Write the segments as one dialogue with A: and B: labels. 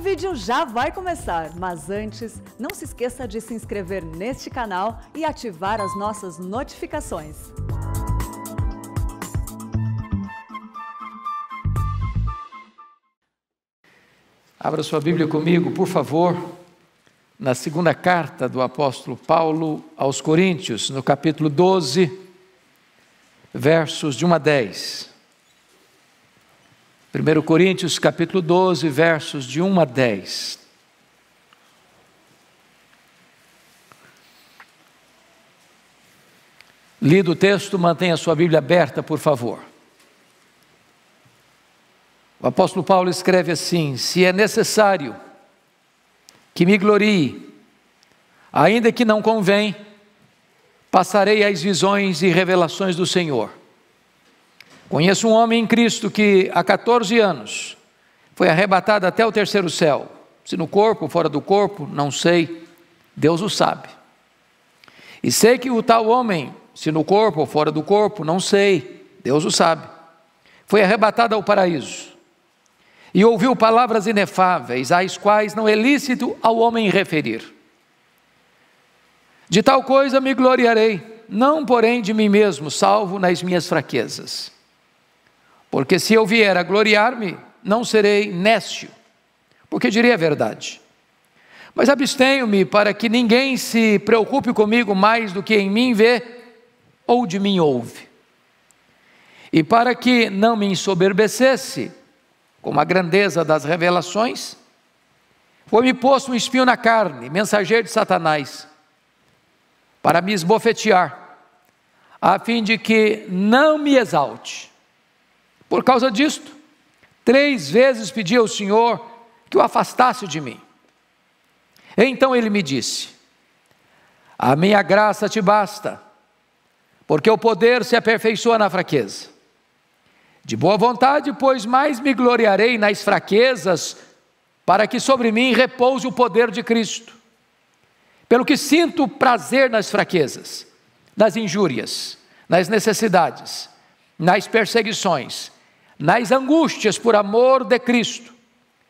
A: O vídeo já vai começar, mas antes, não se esqueça de se inscrever neste canal e ativar as nossas notificações. Abra sua Bíblia comigo, por favor, na segunda carta do apóstolo Paulo aos Coríntios, no capítulo 12, versos de 1 a 10. 1 Coríntios capítulo 12, versos de 1 a 10. Lido o texto, mantenha sua Bíblia aberta, por favor. O apóstolo Paulo escreve assim: Se é necessário que me glorie, ainda que não convém, passarei as visões e revelações do Senhor. Conheço um homem em Cristo que há 14 anos foi arrebatado até o terceiro céu. Se no corpo, fora do corpo, não sei, Deus o sabe. E sei que o tal homem, se no corpo ou fora do corpo, não sei, Deus o sabe, foi arrebatado ao paraíso e ouviu palavras inefáveis, às quais não é lícito ao homem referir. De tal coisa me gloriarei, não porém de mim mesmo, salvo nas minhas fraquezas. Porque se eu vier a gloriar-me, não serei nécio, porque direi a verdade. Mas abstenho-me para que ninguém se preocupe comigo mais do que em mim vê ou de mim ouve. E para que não me ensoberbecesse com a grandeza das revelações, foi-me posto um espinho na carne, mensageiro de Satanás, para me esbofetear, a fim de que não me exalte por causa disto, três vezes pedi ao Senhor que o afastasse de mim. Então ele me disse: A minha graça te basta, porque o poder se aperfeiçoa na fraqueza. De boa vontade, pois mais me gloriarei nas fraquezas, para que sobre mim repouse o poder de Cristo. Pelo que sinto prazer nas fraquezas, nas injúrias, nas necessidades, nas perseguições nas angústias por amor de Cristo,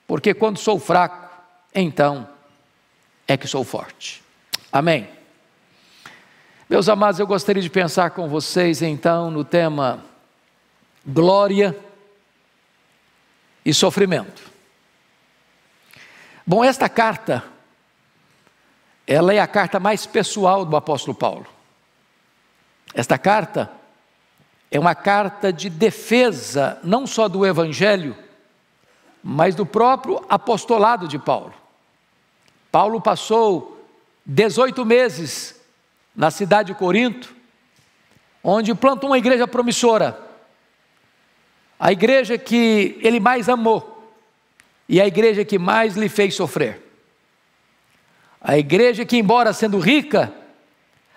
A: porque quando sou fraco, então é que sou forte. Amém. Meus amados, eu gostaria de pensar com vocês então no tema glória e sofrimento. Bom, esta carta, ela é a carta mais pessoal do apóstolo Paulo. Esta carta é uma carta de defesa, não só do Evangelho, mas do próprio apostolado de Paulo. Paulo passou 18 meses na cidade de Corinto, onde plantou uma igreja promissora, a igreja que ele mais amou e a igreja que mais lhe fez sofrer. A igreja que, embora sendo rica,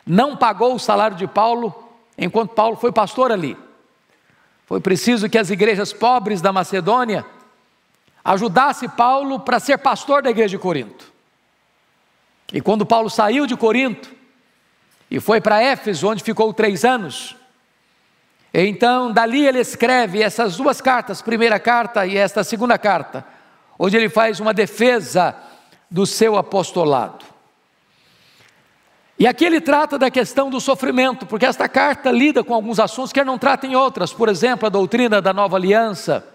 A: não pagou o salário de Paulo enquanto Paulo foi pastor ali. Foi preciso que as igrejas pobres da Macedônia ajudassem Paulo para ser pastor da igreja de Corinto. E quando Paulo saiu de Corinto e foi para Éfeso, onde ficou três anos, então dali ele escreve essas duas cartas, primeira carta e esta segunda carta, onde ele faz uma defesa do seu apostolado. E aqui ele trata da questão do sofrimento, porque esta carta lida com alguns assuntos que ele não trata em outras, por exemplo, a doutrina da nova aliança,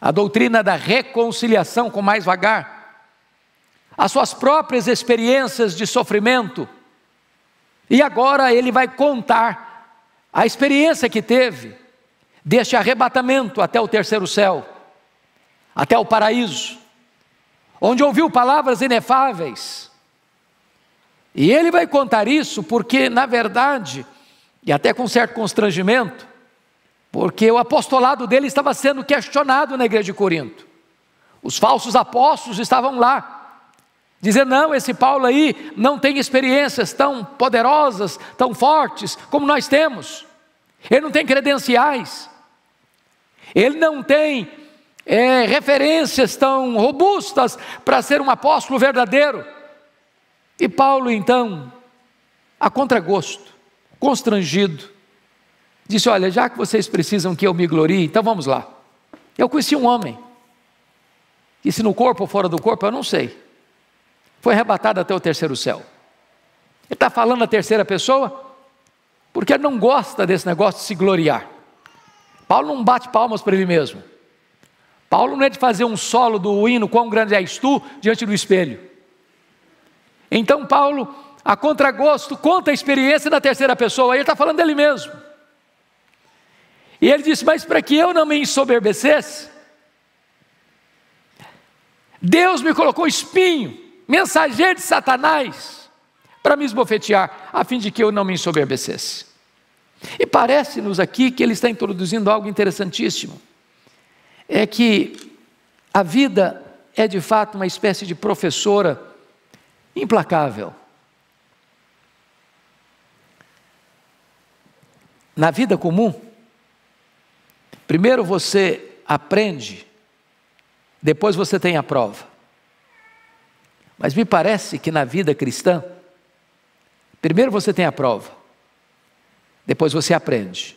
A: a doutrina da reconciliação com mais vagar, as suas próprias experiências de sofrimento. E agora ele vai contar a experiência que teve deste arrebatamento até o terceiro céu, até o paraíso, onde ouviu palavras inefáveis e ele vai contar isso porque, na verdade, e até com certo constrangimento, porque o apostolado dele estava sendo questionado na igreja de Corinto. Os falsos apóstolos estavam lá, dizendo: não, esse Paulo aí não tem experiências tão poderosas, tão fortes como nós temos. Ele não tem credenciais, ele não tem é, referências tão robustas para ser um apóstolo verdadeiro. E Paulo, então, a contragosto, constrangido, disse: Olha, já que vocês precisam que eu me glorie, então vamos lá. Eu conheci um homem, e se no corpo ou fora do corpo, eu não sei, foi arrebatado até o terceiro céu. Ele está falando a terceira pessoa, porque ele não gosta desse negócio de se gloriar. Paulo não bate palmas para ele mesmo. Paulo não é de fazer um solo do hino, quão grande és tu, diante do espelho. Então, Paulo, a contragosto, conta a experiência da terceira pessoa, ele está falando dele mesmo. E ele disse: Mas para que eu não me ensoberbecesse, Deus me colocou espinho, mensageiro de Satanás, para me esbofetear, a fim de que eu não me ensoberbecesse. E parece-nos aqui que ele está introduzindo algo interessantíssimo. É que a vida é de fato uma espécie de professora implacável. Na vida comum, primeiro você aprende, depois você tem a prova. Mas me parece que na vida cristã, primeiro você tem a prova, depois você aprende.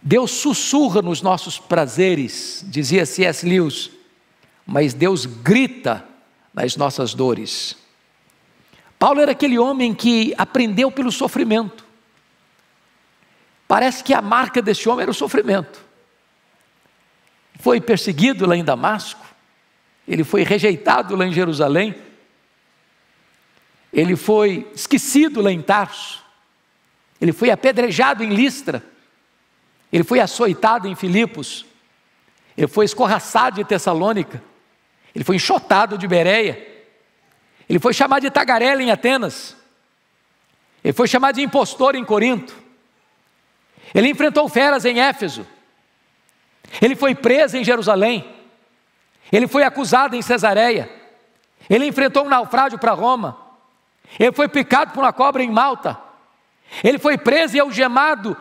A: Deus sussurra nos nossos prazeres, dizia C.S. Lewis, mas Deus grita nas nossas dores. Paulo era aquele homem que aprendeu pelo sofrimento. Parece que a marca desse homem era o sofrimento. Foi perseguido lá em Damasco, ele foi rejeitado lá em Jerusalém, ele foi esquecido lá em Tarso, ele foi apedrejado em Listra, ele foi açoitado em Filipos, ele foi escorraçado em Tessalônica ele foi enxotado de Bereia. Ele foi chamado de tagarela em Atenas. Ele foi chamado de impostor em Corinto. Ele enfrentou feras em Éfeso. Ele foi preso em Jerusalém. Ele foi acusado em Cesareia. Ele enfrentou um naufrágio para Roma. Ele foi picado por uma cobra em Malta. Ele foi preso e algemado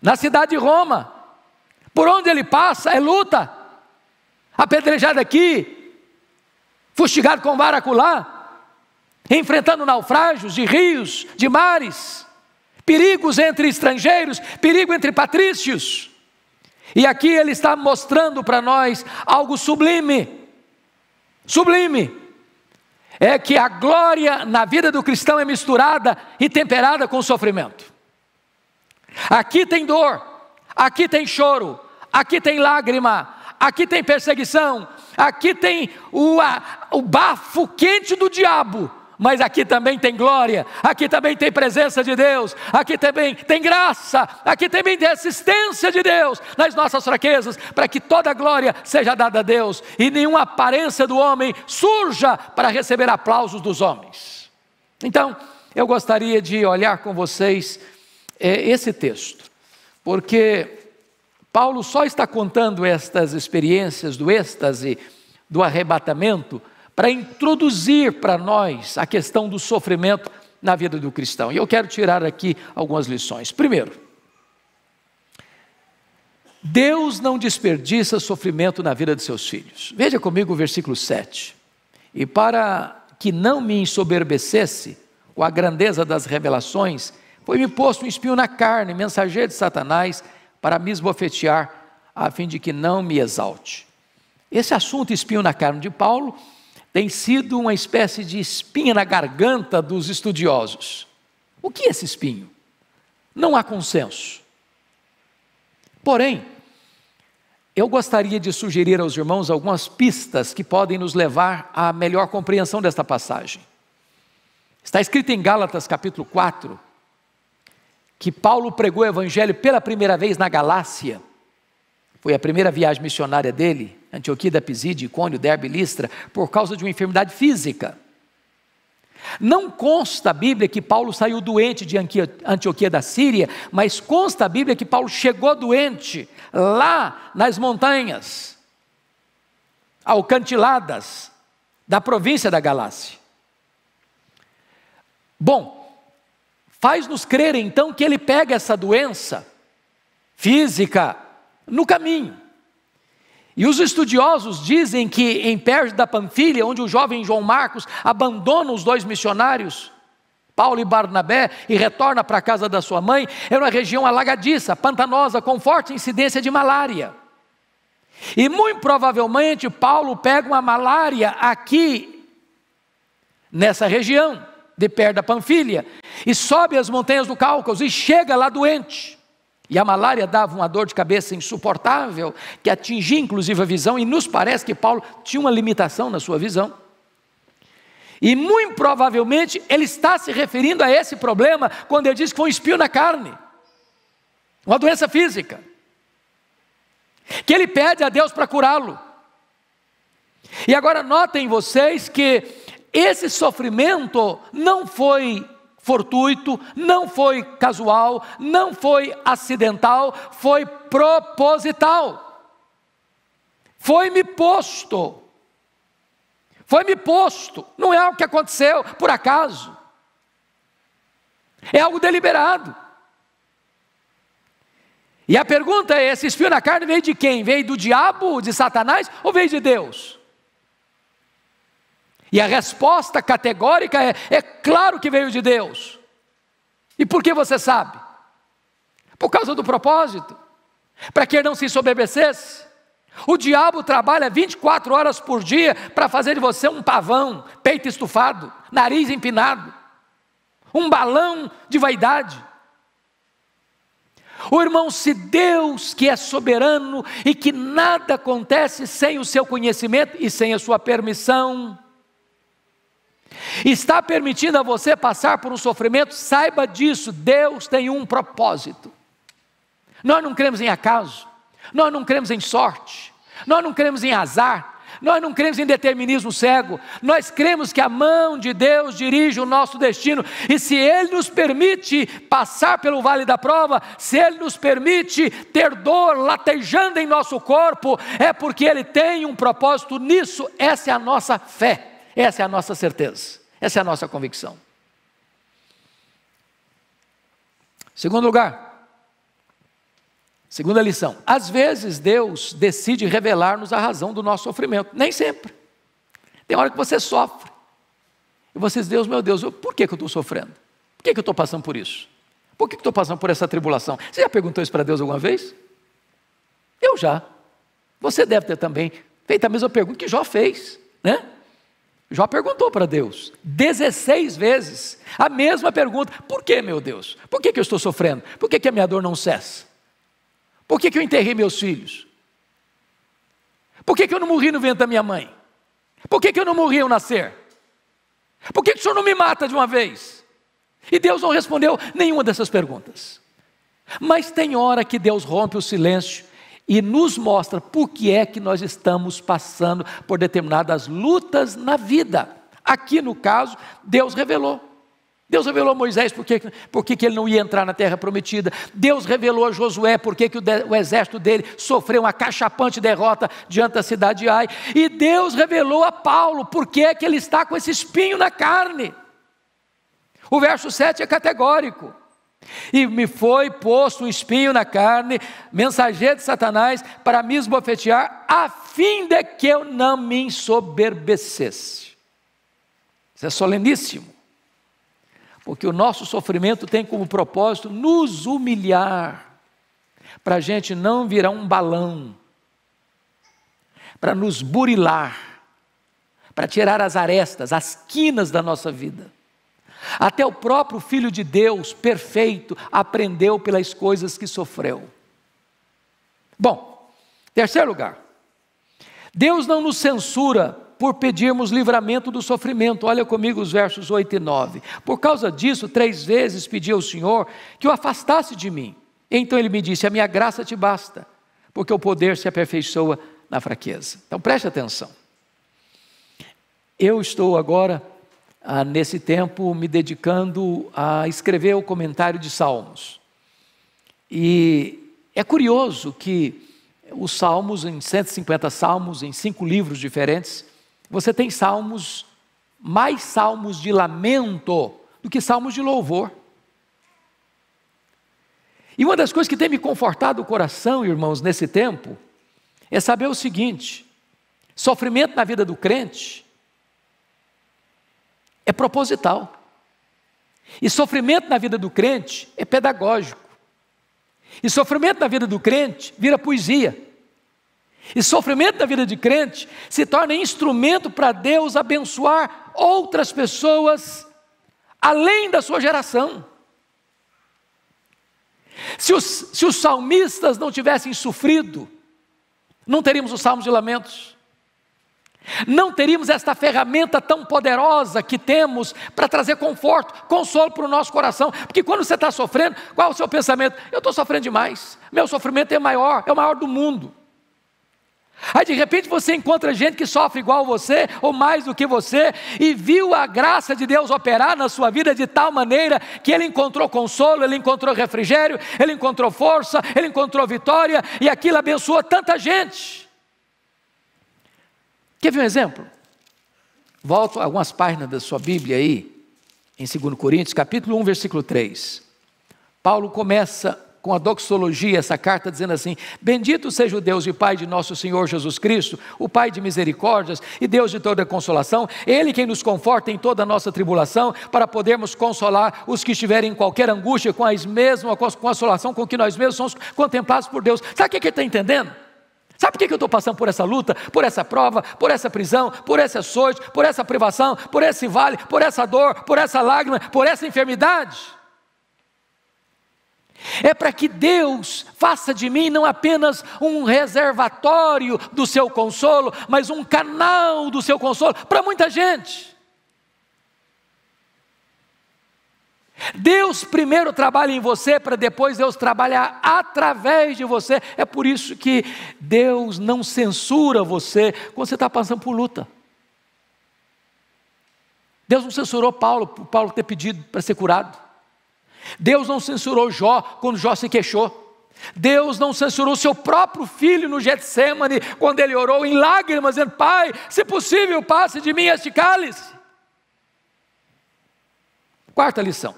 A: na cidade de Roma. Por onde ele passa é luta. Apedrejado aqui, fustigado com baraculá, enfrentando naufrágios de rios, de mares, perigos entre estrangeiros, perigo entre patrícios. E aqui ele está mostrando para nós algo sublime. Sublime. É que a glória na vida do cristão é misturada e temperada com sofrimento. Aqui tem dor, aqui tem choro, aqui tem lágrima, aqui tem perseguição, Aqui tem o, a, o bafo quente do diabo, mas aqui também tem glória, aqui também tem presença de Deus, aqui também tem graça, aqui também tem assistência de Deus nas nossas fraquezas, para que toda a glória seja dada a Deus e nenhuma aparência do homem surja para receber aplausos dos homens. Então, eu gostaria de olhar com vocês é, esse texto, porque Paulo só está contando estas experiências do êxtase, do arrebatamento, para introduzir para nós a questão do sofrimento na vida do cristão. E eu quero tirar aqui algumas lições. Primeiro, Deus não desperdiça sofrimento na vida de seus filhos. Veja comigo o versículo 7. E para que não me ensoberbecesse com a grandeza das revelações, foi-me posto um espinho na carne, mensageiro de Satanás, para me esbofetear, a fim de que não me exalte. Esse assunto espinho na carne de Paulo tem sido uma espécie de espinha na garganta dos estudiosos. O que é esse espinho? Não há consenso. Porém, eu gostaria de sugerir aos irmãos algumas pistas que podem nos levar à melhor compreensão desta passagem. Está escrito em Gálatas capítulo 4, que Paulo pregou o evangelho pela primeira vez na Galácia. Foi a primeira viagem missionária dele, Antioquia da Pisídia, Icônio, Derbe, Listra, por causa de uma enfermidade física. Não consta a Bíblia que Paulo saiu doente de Antioquia da Síria, mas consta a Bíblia que Paulo chegou doente lá nas montanhas, alcantiladas da província da Galácia. Bom, Faz-nos crer então que ele pega essa doença física no caminho. E os estudiosos dizem que em Pérsia da Panfilha, onde o jovem João Marcos abandona os dois missionários, Paulo e Barnabé, e retorna para a casa da sua mãe, era uma região alagadiça, pantanosa, com forte incidência de malária. E muito provavelmente Paulo pega uma malária aqui, nessa região de Pérsia da Panfilha, e sobe as montanhas do Cáucaso e chega lá doente. E a malária dava uma dor de cabeça insuportável, que atingia inclusive a visão, e nos parece que Paulo tinha uma limitação na sua visão. E muito provavelmente ele está se referindo a esse problema quando ele diz que foi um espio na carne, uma doença física, que ele pede a Deus para curá-lo. E agora notem vocês que esse sofrimento não foi fortuito, não foi casual, não foi acidental, foi proposital. Foi-me posto. Foi-me posto. Não é algo que aconteceu por acaso. É algo deliberado. E a pergunta é: esse espinho na carne veio de quem? Veio do diabo, de Satanás ou veio de Deus? E a resposta categórica é: é claro que veio de Deus. E por que você sabe? Por causa do propósito, para que ele não se ensoberbecesse. O diabo trabalha 24 horas por dia para fazer de você um pavão, peito estufado, nariz empinado, um balão de vaidade. O irmão, se Deus, que é soberano e que nada acontece sem o seu conhecimento e sem a sua permissão, está permitindo a você passar por um sofrimento, saiba disso, Deus tem um propósito. Nós não cremos em acaso, nós não cremos em sorte, nós não cremos em azar, nós não cremos em determinismo cego, nós cremos que a mão de Deus dirige o nosso destino, e se Ele nos permite passar pelo vale da prova, se Ele nos permite ter dor latejando em nosso corpo, é porque Ele tem um propósito nisso, essa é a nossa fé, essa é a nossa certeza. Essa é a nossa convicção. Segundo lugar, segunda lição: às vezes Deus decide revelar-nos a razão do nosso sofrimento, nem sempre. Tem hora que você sofre, e você diz, Deus, meu Deus, eu, por que, que eu estou sofrendo? Por que, que eu estou passando por isso? Por que, que eu estou passando por essa tribulação? Você já perguntou isso para Deus alguma vez? Eu já. Você deve ter também feito a mesma pergunta que Jó fez, né? Jó perguntou para Deus 16 vezes a mesma pergunta: por que, meu Deus? Por que, que eu estou sofrendo? Por que, que a minha dor não cessa? Por que, que eu enterrei meus filhos? Por que, que eu não morri no ventre da minha mãe? Por que, que eu não morri ao nascer? Por que, que o senhor não me mata de uma vez? E Deus não respondeu nenhuma dessas perguntas. Mas tem hora que Deus rompe o silêncio e nos mostra por que é que nós estamos passando por determinadas lutas na vida. Aqui no caso, Deus revelou. Deus revelou a Moisés por que, que, ele não ia entrar na terra prometida. Deus revelou a Josué por que, que o, o exército dele sofreu uma cachapante derrota diante da cidade de Ai. E Deus revelou a Paulo por que, é que ele está com esse espinho na carne. O verso 7 é categórico. E me foi posto um espinho na carne, mensageiro de Satanás, para me esbofetear, a fim de que eu não me ensoberbecesse. Isso é soleníssimo. Porque o nosso sofrimento tem como propósito nos humilhar, para a gente não virar um balão, para nos burilar, para tirar as arestas, as quinas da nossa vida. Até o próprio Filho de Deus, perfeito, aprendeu pelas coisas que sofreu. Bom, terceiro lugar, Deus não nos censura por pedirmos livramento do sofrimento. Olha comigo os versos 8 e 9. Por causa disso, três vezes pedi ao Senhor que o afastasse de mim. Então ele me disse: A minha graça te basta, porque o poder se aperfeiçoa na fraqueza. Então preste atenção. Eu estou agora ah, nesse tempo me dedicando a escrever o comentário de Salmos. E é curioso que os Salmos, em 150 Salmos, em cinco livros diferentes, você tem salmos, mais salmos de lamento do que salmos de louvor. E uma das coisas que tem me confortado o coração, irmãos, nesse tempo, é saber o seguinte: sofrimento na vida do crente é proposital. E sofrimento na vida do crente é pedagógico. E sofrimento na vida do crente vira poesia. E sofrimento na vida de crente se torna instrumento para Deus abençoar outras pessoas além da sua geração. Se os, se os salmistas não tivessem sofrido, não teríamos os salmos de lamentos. Não teríamos esta ferramenta tão poderosa que temos para trazer conforto, consolo para o nosso coração. Porque quando você está sofrendo, qual é o seu pensamento? Eu estou sofrendo demais, meu sofrimento é maior, é o maior do mundo. Aí de repente você encontra gente que sofre igual você, ou mais do que você, e viu a graça de Deus operar na sua vida de tal maneira que ele encontrou consolo, ele encontrou refrigério, ele encontrou força, ele encontrou vitória, e aquilo abençoa tanta gente. Quer ver um exemplo? Volto algumas páginas da sua Bíblia aí, em 2 Coríntios, capítulo 1, versículo 3. Paulo começa com a doxologia, essa carta, dizendo assim: Bendito seja o Deus e Pai de nosso Senhor Jesus Cristo, o Pai de misericórdias e Deus de toda consolação, Ele quem nos conforta em toda a nossa tribulação, para podermos consolar os que estiverem em qualquer angústia com a mesma consolação com que nós mesmos somos contemplados por Deus. Sabe o que ele está entendendo? Sabe por que eu estou passando por essa luta, por essa prova, por essa prisão, por esse açoite, por essa privação, por esse vale, por essa dor, por essa lágrima, por essa enfermidade? É para que Deus faça de mim não apenas um reservatório do seu consolo, mas um canal do seu consolo para muita gente. Deus primeiro trabalha em você para depois Deus trabalhar através de você. É por isso que Deus não censura você quando você está passando por luta. Deus não censurou Paulo por Paulo ter pedido para ser curado. Deus não censurou Jó quando Jó se queixou. Deus não censurou seu próprio filho no Getsemane quando ele orou em lágrimas, dizendo: Pai, se possível, passe de mim este cálice. Quarta lição: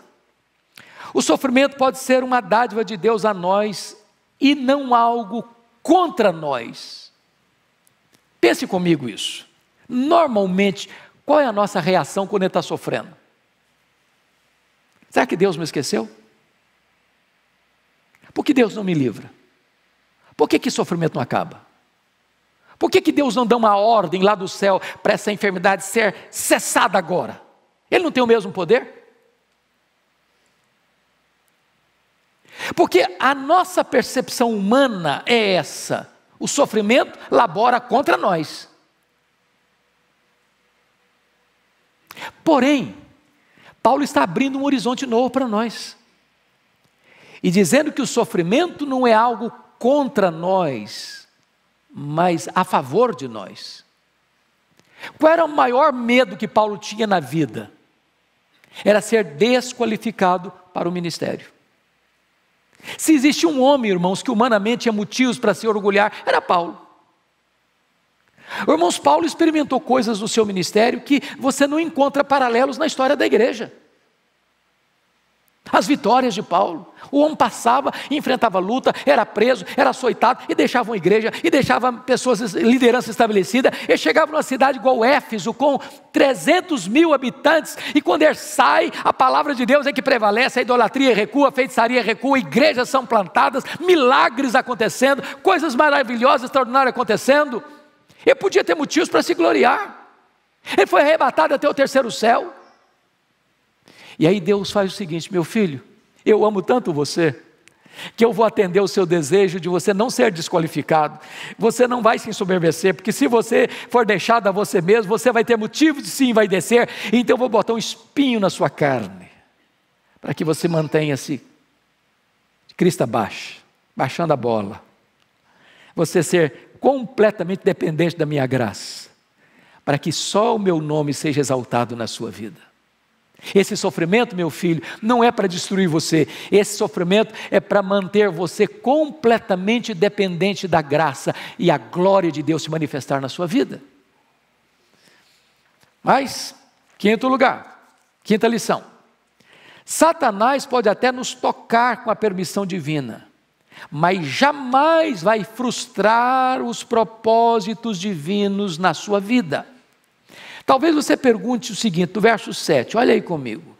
A: o sofrimento pode ser uma dádiva de Deus a nós e não algo contra nós. Pense comigo isso. Normalmente, qual é a nossa reação quando ele está sofrendo? Será que Deus me esqueceu? Por que Deus não me livra? Por que, que sofrimento não acaba? Por que, que Deus não dá uma ordem lá do céu para essa enfermidade ser cessada agora? Ele não tem o mesmo poder? Porque a nossa percepção humana é essa: o sofrimento labora contra nós. Porém, Paulo está abrindo um horizonte novo para nós e dizendo que o sofrimento não é algo contra nós, mas a favor de nós. Qual era o maior medo que Paulo tinha na vida? Era ser desqualificado para o ministério. Se existe um homem, irmãos, que humanamente tinha é motivos para se orgulhar, era Paulo. Irmãos, Paulo experimentou coisas no seu ministério que você não encontra paralelos na história da igreja. As vitórias de Paulo. O homem passava, enfrentava luta, era preso, era açoitado e deixava uma igreja e deixava pessoas, liderança estabelecida. Ele chegava numa cidade igual Éfeso, com 300 mil habitantes, e quando ele sai, a palavra de Deus é que prevalece, a idolatria recua, a feitiçaria recua, igrejas são plantadas, milagres acontecendo, coisas maravilhosas, extraordinárias acontecendo. Ele podia ter motivos para se gloriar. Ele foi arrebatado até o terceiro céu. E aí Deus faz o seguinte: meu filho, eu amo tanto você que eu vou atender o seu desejo de você não ser desqualificado. Você não vai se ensoberbecer, porque se você for deixado a você mesmo, você vai ter motivo de se envaidecer, então eu vou botar um espinho na sua carne, para que você mantenha-se de crista baixa, baixando a bola. Você ser completamente dependente da minha graça, para que só o meu nome seja exaltado na sua vida. Esse sofrimento, meu filho, não é para destruir você. Esse sofrimento é para manter você completamente dependente da graça e a glória de Deus se manifestar na sua vida. Mas, quinto lugar, quinta lição. Satanás pode até nos tocar com a permissão divina, mas jamais vai frustrar os propósitos divinos na sua vida. Talvez você pergunte o seguinte, do verso 7, olha aí comigo.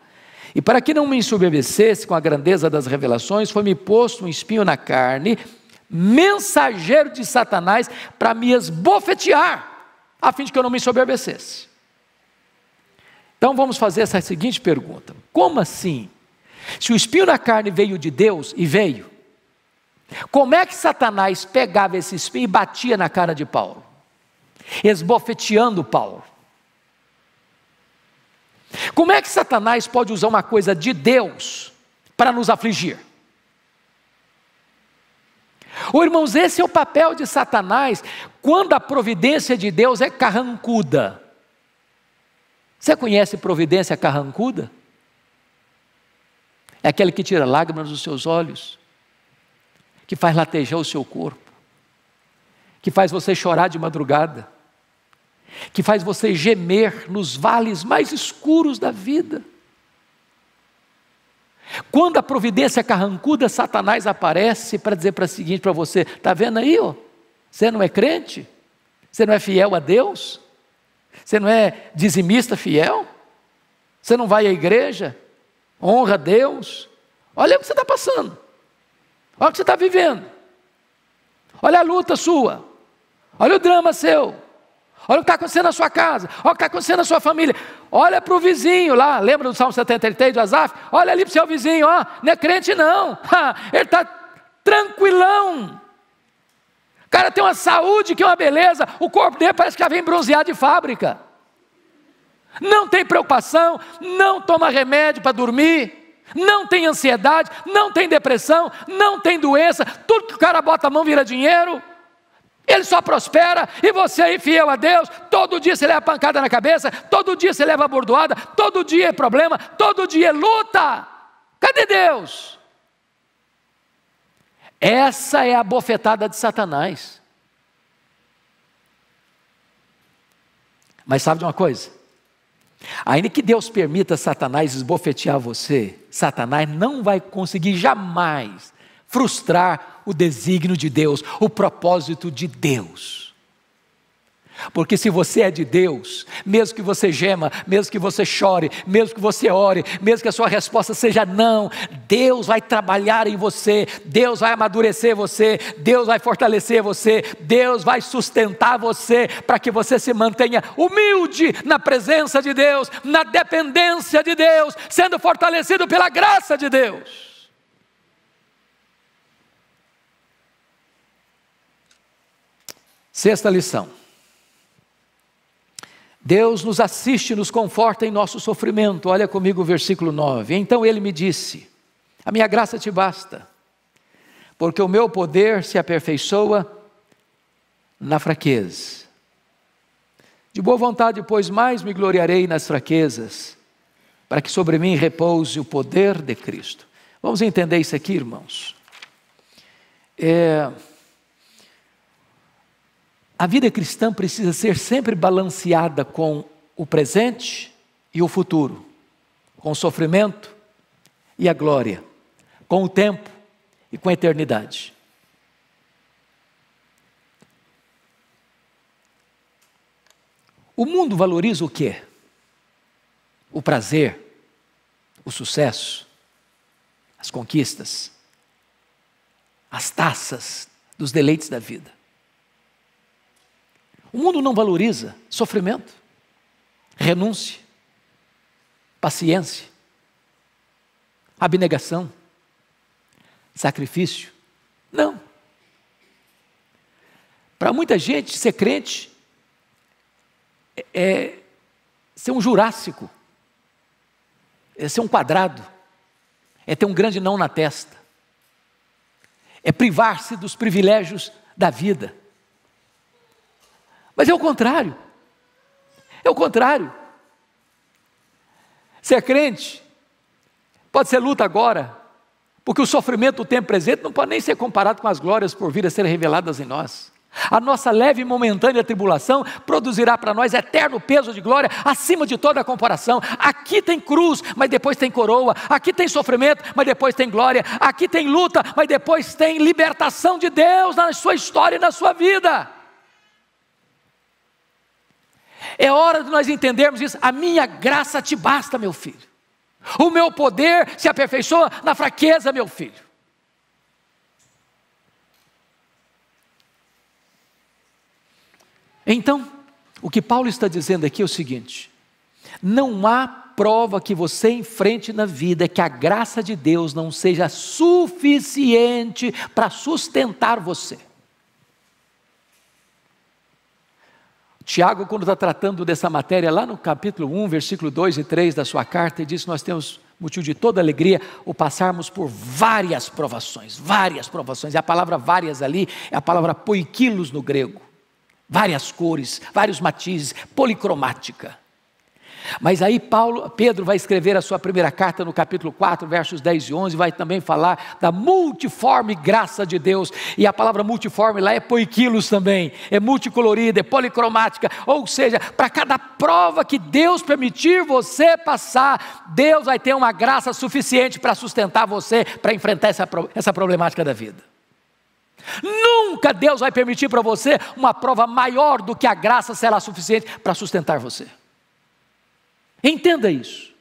A: E para que não me ensoberbecesse com a grandeza das revelações, foi-me posto um espinho na carne, mensageiro de Satanás, para me esbofetear, a fim de que eu não me ensoberbecesse. Então vamos fazer essa seguinte pergunta: como assim? Se o espinho na carne veio de Deus e veio, como é que Satanás pegava esse espinho e batia na cara de Paulo, esbofeteando Paulo? Como é que Satanás pode usar uma coisa de Deus para nos afligir? Oh, irmãos, esse é o papel de Satanás quando a providência de Deus é carrancuda. Você conhece providência carrancuda? É aquele que tira lágrimas dos seus olhos, que faz latejar o seu corpo, que faz você chorar de madrugada que faz você gemer nos vales mais escuros da vida. Quando a providência carrancuda, Satanás aparece para dizer para o seguinte para você: está vendo aí? Ó, você não é crente? Você não é fiel a Deus? Você não é dizimista fiel? Você não vai à igreja? Honra a Deus? Olha o que você está passando. Olha o que você está vivendo. Olha a luta sua. Olha o drama seu. Olha o que está acontecendo na sua casa, olha o que está acontecendo na sua família. Olha para o vizinho lá, lembra do Salmo 73 do Asaf? Olha ali para o seu vizinho, ó, não é crente não, ele está tranquilão. O cara tem uma saúde que é uma beleza, o corpo dele parece que já vem bronzeado de fábrica. Não tem preocupação, não toma remédio para dormir não tem ansiedade, não tem depressão, não tem doença, tudo que o cara bota a mão vira dinheiro. Ele só prospera e você é infiel a Deus. Todo dia você leva pancada na cabeça, todo dia você leva bordoada, todo dia é problema, todo dia é luta. Cadê Deus? Essa é a bofetada de Satanás. Mas sabe de uma coisa? Ainda que Deus permita Satanás esbofetear você, Satanás não vai conseguir jamais frustrar o desígnio de Deus, o propósito de Deus. Porque se você é de Deus, mesmo que você gema, mesmo que você chore, mesmo que você ore, mesmo que a sua resposta seja não, Deus vai trabalhar em você, Deus vai amadurecer você, Deus vai fortalecer você, Deus vai sustentar você para que você se mantenha humilde na presença de Deus, na dependência de Deus, sendo fortalecido pela graça de Deus. Sexta lição. Deus nos assiste, nos conforta em nosso sofrimento. Olha comigo o versículo 9. Então ele me disse: A minha graça te basta, porque o meu poder se aperfeiçoa na fraqueza. De boa vontade, pois, mais me gloriarei nas fraquezas, para que sobre mim repouse o poder de Cristo. Vamos entender isso aqui, irmãos. É. A vida cristã precisa ser sempre balanceada com o presente e o futuro, com o sofrimento e a glória, com o tempo e com a eternidade. O mundo valoriza o quê? O prazer, o sucesso, as conquistas, as taças dos deleites da vida. O mundo não valoriza sofrimento, renúncia, paciência, abnegação, sacrifício. Não. Para muita gente, ser crente é, é ser um jurássico, é ser um quadrado, é ter um grande não na testa, é privar-se dos privilégios da vida mas é o contrário. É o contrário. Ser é crente pode ser luta agora, porque o sofrimento do tempo presente não pode nem ser comparado com as glórias por vir a ser reveladas em nós. A nossa leve e momentânea tribulação produzirá para nós eterno peso de glória acima de toda a comparação. Aqui tem cruz, mas depois tem coroa. Aqui tem sofrimento, mas depois tem glória. Aqui tem luta, mas depois tem libertação de Deus na sua história e na sua vida. É hora de nós entendermos isso. A minha graça te basta, meu filho. O meu poder se aperfeiçoa na fraqueza, meu filho. Então, o que Paulo está dizendo aqui é o seguinte: não há prova que você enfrente na vida que a graça de Deus não seja suficiente para sustentar você. Tiago, quando está tratando dessa matéria, lá no capítulo 1, versículo 2 e 3 da sua carta, ele diz que nós temos motivo de toda alegria o passarmos por várias provações, várias provações. E a palavra várias ali é a palavra poiquilos no grego. Várias cores, vários matizes, policromática. Mas aí Paulo, Pedro vai escrever a sua primeira carta no capítulo 4, versos 10 e 11, vai também falar da multiforme graça de Deus. E a palavra multiforme lá é poiquilos também, é multicolorida, é policromática, ou seja, para cada prova que Deus permitir você passar, Deus vai ter uma graça suficiente para sustentar você, para enfrentar essa, essa problemática da vida. Nunca Deus vai permitir para você uma prova maior do que a graça será suficiente para sustentar você. Entenda isso.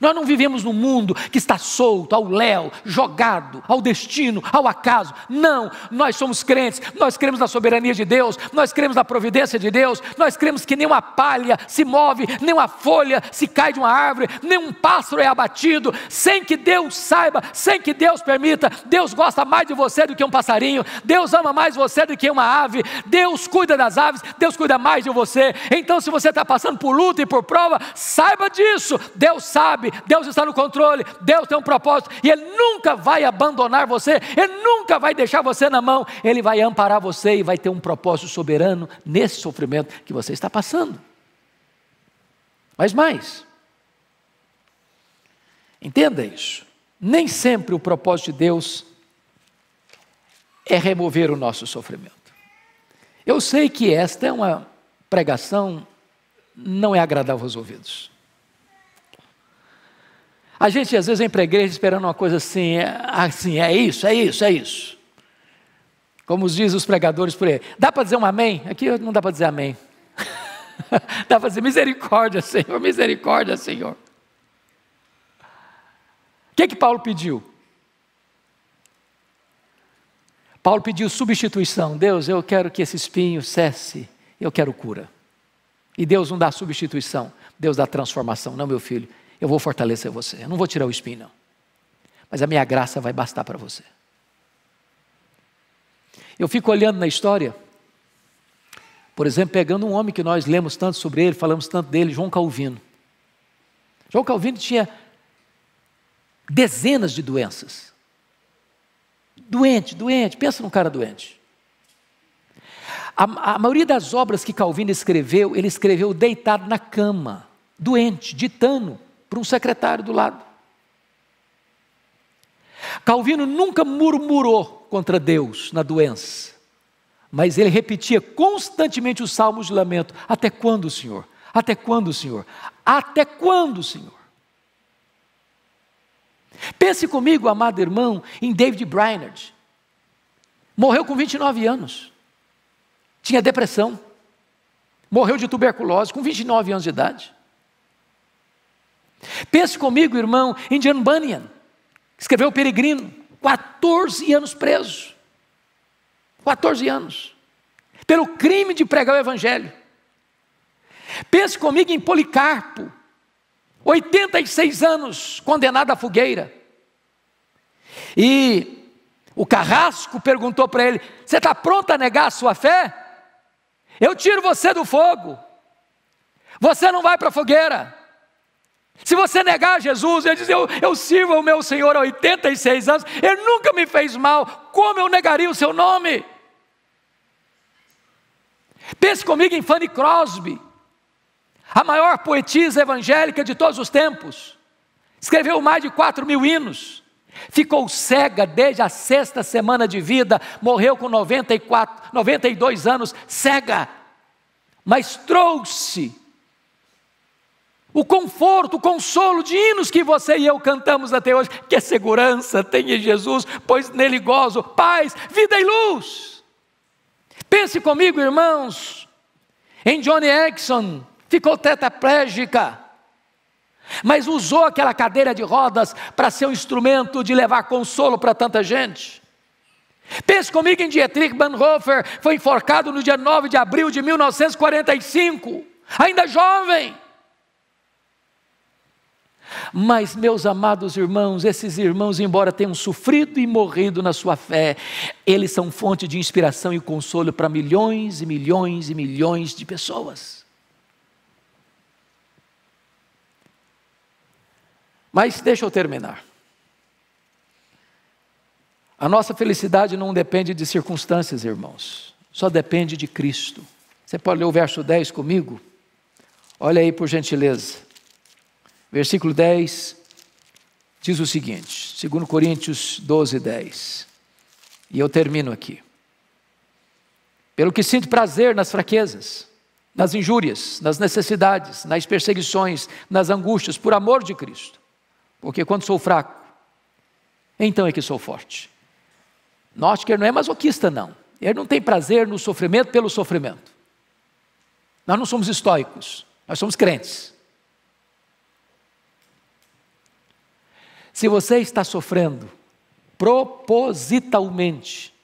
A: Nós não vivemos num mundo que está solto ao léu, jogado ao destino, ao acaso. Não, nós somos crentes, nós cremos na soberania de Deus, nós cremos na providência de Deus, nós cremos que nem uma palha se move, nem uma folha se cai de uma árvore, nem um pássaro é abatido, sem que Deus saiba, sem que Deus permita. Deus gosta mais de você do que um passarinho, Deus ama mais você do que uma ave, Deus cuida das aves, Deus cuida mais de você. Então, se você está passando por luta e por prova, saiba disso, Deus sabe sabe, Deus está no controle, Deus tem um propósito, e Ele nunca vai abandonar você, Ele nunca vai deixar você na mão, Ele vai amparar você e vai ter um propósito soberano nesse sofrimento que você está passando. Mas mais, entenda isso, nem sempre o propósito de Deus é remover o nosso sofrimento. Eu sei que esta é uma pregação não é agradável aos ouvidos. A gente às vezes vem para a igreja esperando uma coisa assim, é, assim, é isso, é isso, é isso. Como dizem os pregadores por aí. Dá para dizer um amém? Aqui não dá para dizer amém. dá para dizer misericórdia, Senhor, misericórdia, Senhor. O que é que Paulo pediu? Paulo pediu substituição. Deus, eu quero que esse espinho cesse, eu quero cura. E Deus não dá substituição, Deus dá transformação. Não, meu filho, eu vou fortalecer você. Eu não vou tirar o espinho, não. Mas a minha graça vai bastar para você. Eu fico olhando na história, por exemplo, pegando um homem que nós lemos tanto sobre ele, falamos tanto dele, João Calvino. João Calvino tinha dezenas de doenças. Doente, doente, pensa num cara doente. A, a, maioria das obras que Calvino escreveu, ele escreveu deitado na cama, doente, ditando para um secretário do lado. Calvino nunca murmurou contra Deus na doença, mas ele repetia constantemente os salmos de lamento: Até quando, Senhor? Até quando, Senhor? Até quando, Senhor? Pense comigo, amado irmão, em David Brainerd. Morreu com 29 anos. Tinha depressão. Morreu de tuberculose com 29 anos de idade. Pense comigo, irmão, John Bunyan, escreveu O Peregrino, 14 anos preso. 14 anos. Pelo crime de pregar o Evangelho. Pense comigo em Policarpo, 86 anos, condenado à fogueira. E o carrasco perguntou para ele: Você está pronto a negar a sua fé? Eu tiro você do fogo. Você não vai para a fogueira. Se você negar Jesus, e dizer, eu, eu sirvo o meu Senhor há 86 anos, ele nunca me fez mal, como eu negaria o seu nome? Pense comigo em Fanny Crosby, a maior poetisa evangélica de todos os tempos. Escreveu mais de 4 mil hinos, ficou cega desde a sexta semana de vida, morreu com 94, 92 anos, cega, mas trouxe o conforto, o consolo de hinos que você e eu cantamos até hoje, que é segurança tem em Jesus, pois nele gozo, paz, vida e luz. Pense comigo, irmãos, em Johnny Erickson, ficou tetraplégica, mas usou aquela cadeira de rodas para ser um instrumento de levar consolo para tanta gente. Pense comigo em Dietrich Bonhoeffer, foi enforcado no dia 9 de abril de 1945, ainda jovem mas, meus amados irmãos, esses irmãos, embora tenham sofrido e morrido na sua fé, eles são fonte de inspiração e consolo para milhões e milhões e milhões de pessoas. Mas deixa eu terminar. A nossa felicidade não depende de circunstâncias, irmãos, só depende de Cristo. Você pode ler o verso 10 comigo? Olha aí, por gentileza. Versículo 10 diz o seguinte, 2 Coríntios 12, 10. E eu termino aqui. Pelo que sinto prazer nas fraquezas, nas injúrias, nas necessidades, nas perseguições, nas angústias, por amor de Cristo. Porque quando sou fraco, então é que sou forte. Note que ele não é masoquista, não. Ele não tem prazer no sofrimento pelo sofrimento. Nós não somos estoicos, nós somos crentes. Se você está sofrendo propositalmente,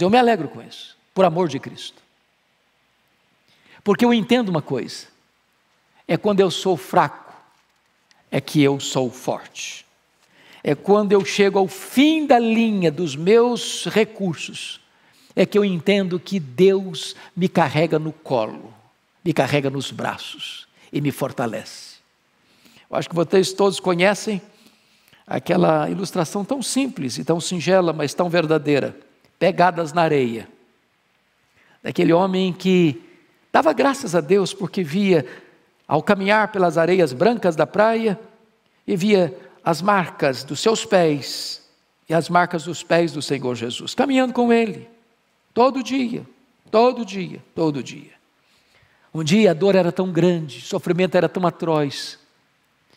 A: eu me alegro com isso, por amor de Cristo. Porque eu entendo uma coisa: é quando eu sou fraco, é que eu sou forte. É quando eu chego ao fim da linha dos meus recursos, é que eu entendo que Deus me carrega no colo, me carrega nos braços e me fortalece. Eu acho que vocês todos conhecem aquela ilustração tão simples e tão singela, mas tão verdadeira, pegadas na areia. Daquele homem que dava graças a Deus porque via, ao caminhar pelas areias brancas da praia, e via as marcas dos seus pés e as marcas dos pés do Senhor Jesus, caminhando com ele, todo dia, todo dia, todo dia. Um dia a dor era tão grande, o sofrimento era tão atroz,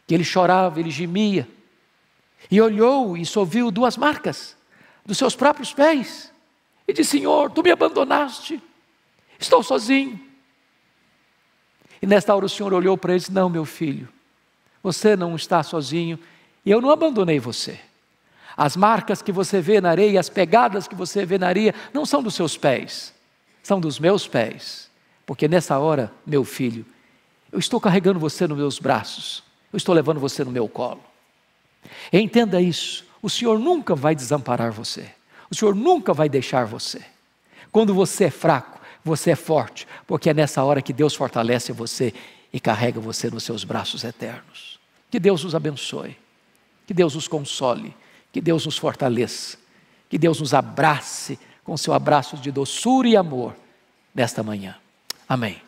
A: que ele chorava, ele gemia, e olhou e só viu duas marcas dos seus próprios pés. E disse: Senhor, tu me abandonaste, estou sozinho. E nesta hora o Senhor olhou para ele e disse: Não, meu filho, você não está sozinho, e eu não abandonei você. As marcas que você vê na areia, as pegadas que você vê na areia, não são dos seus pés, são dos meus pés. Porque nessa hora, meu filho, eu estou carregando você nos meus braços, eu estou levando você no meu colo. Entenda isso: o Senhor nunca vai desamparar você, o Senhor nunca vai deixar você. Quando você é fraco, você é forte, porque é nessa hora que Deus fortalece você e carrega você nos seus braços eternos. Que Deus os abençoe, que Deus os console, que Deus nos fortaleça, que Deus nos abrace com seu abraço de doçura e amor nesta manhã. Amém.